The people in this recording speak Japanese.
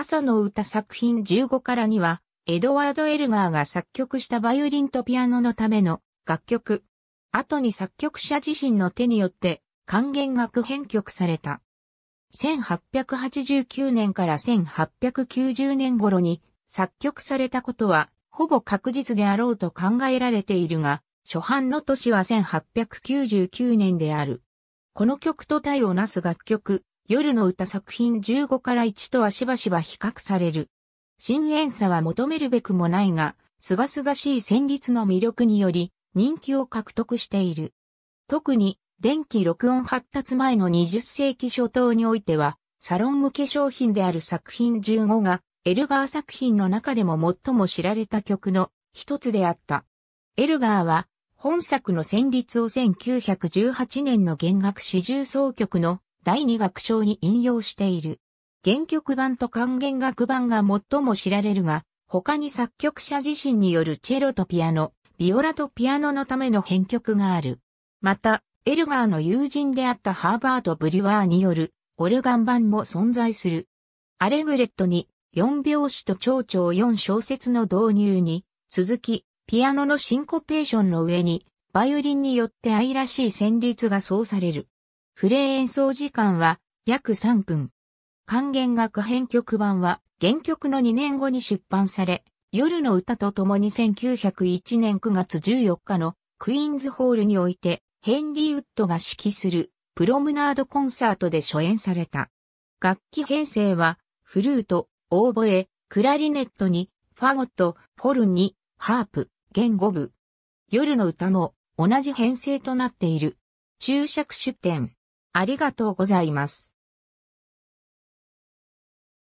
朝の歌作品15からには、エドワード・エルガーが作曲したバイオリンとピアノのための楽曲。後に作曲者自身の手によって還元楽編曲された。1889年から1890年頃に作曲されたことはほぼ確実であろうと考えられているが、初版の年は1899年である。この曲と対をなす楽曲、夜の歌作品15から1とはしばしば比較される。深演さは求めるべくもないが、すがすがしい旋律の魅力により、人気を獲得している。特に、電気録音発達前の20世紀初頭においては、サロン向け商品である作品15が、エルガー作品の中でも最も知られた曲の一つであった。エルガーは、本作の旋律を1918年の弦楽四重奏曲の第二楽章に引用している。原曲版と還元楽版が最も知られるが、他に作曲者自身によるチェロとピアノ、ビオラとピアノのための編曲がある。また、エルガーの友人であったハーバード・ブリュワーによるオルガン版も存在する。アレグレットに4拍子と長調4小節の導入に、続き、ピアノのシンコペーションの上に、バイオリンによって愛らしい旋律がそうされる。フレー演奏時間は約3分。還元楽編曲版は原曲の2年後に出版され、夜の歌と共に1901年9月14日のクイーンズホールにおいてヘンリー・ウッドが指揮するプロムナードコンサートで初演された。楽器編成はフルート、オーボエ、クラリネットにファゴット、フォルンにハープ、弦5部。夜の歌も同じ編成となっている。注釈出典。ありがとうございます。